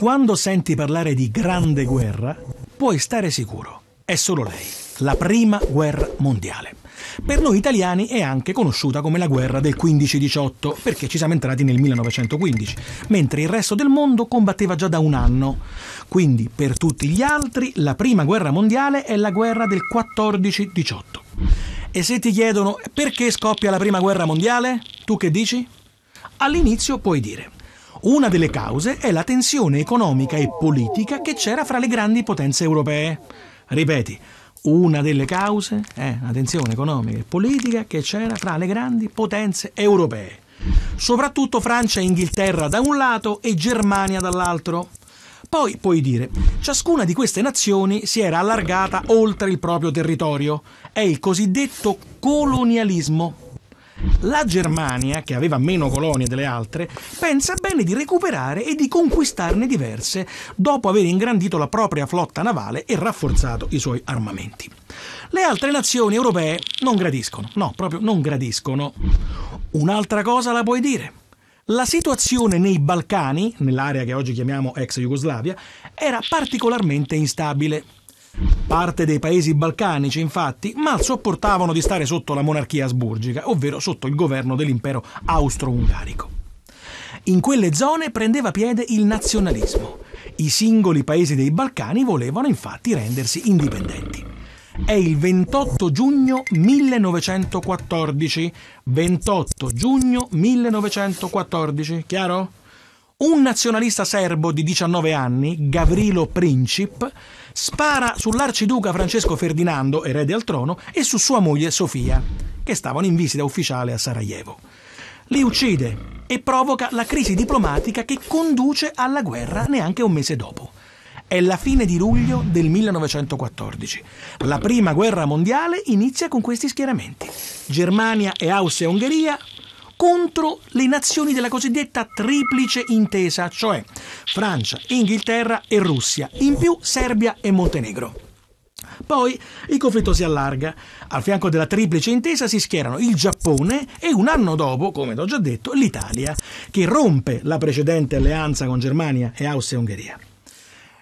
Quando senti parlare di grande guerra, puoi stare sicuro. È solo lei, la prima guerra mondiale. Per noi italiani è anche conosciuta come la guerra del 15-18, perché ci siamo entrati nel 1915, mentre il resto del mondo combatteva già da un anno. Quindi per tutti gli altri la prima guerra mondiale è la guerra del 14-18. E se ti chiedono perché scoppia la prima guerra mondiale, tu che dici? All'inizio puoi dire una delle cause è la tensione economica e politica che c'era fra le grandi potenze europee. Ripeti, una delle cause è la tensione economica e politica che c'era fra le grandi potenze europee, soprattutto Francia e Inghilterra da un lato e Germania dall'altro. Poi puoi dire, ciascuna di queste nazioni si era allargata oltre il proprio territorio, è il cosiddetto colonialismo. La Germania, che aveva meno colonie delle altre, pensa bene di recuperare e di conquistarne diverse dopo aver ingrandito la propria flotta navale e rafforzato i suoi armamenti. Le altre nazioni europee non gradiscono, no, proprio non gradiscono. Un'altra cosa la puoi dire. La situazione nei Balcani, nell'area che oggi chiamiamo ex Jugoslavia, era particolarmente instabile. Parte dei paesi balcanici, infatti, mal sopportavano di stare sotto la monarchia asburgica, ovvero sotto il governo dell'impero austro-ungarico. In quelle zone prendeva piede il nazionalismo. I singoli paesi dei Balcani volevano infatti rendersi indipendenti. È il 28 giugno 1914. 28 giugno 1914, chiaro? Un nazionalista serbo di 19 anni, Gavrilo Princip, spara sull'arciduca Francesco Ferdinando, erede al trono, e su sua moglie Sofia, che stavano in visita ufficiale a Sarajevo. Li uccide e provoca la crisi diplomatica che conduce alla guerra neanche un mese dopo. È la fine di luglio del 1914. La prima guerra mondiale inizia con questi schieramenti. Germania e Austria-Ungheria contro le nazioni della cosiddetta triplice intesa, cioè Francia, Inghilterra e Russia, in più Serbia e Montenegro. Poi il conflitto si allarga. Al fianco della triplice intesa si schierano il Giappone e un anno dopo, come ho già detto, l'Italia, che rompe la precedente alleanza con Germania e Austria-Ungheria. e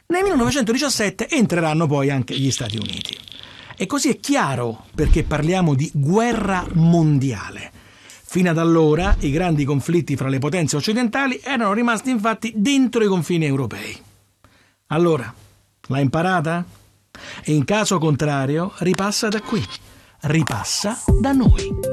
Nel 1917 entreranno poi anche gli Stati Uniti. E così è chiaro perché parliamo di guerra mondiale Fino ad allora i grandi conflitti fra le potenze occidentali erano rimasti infatti dentro i confini europei. Allora, l'ha imparata? In caso contrario, ripassa da qui, ripassa da noi.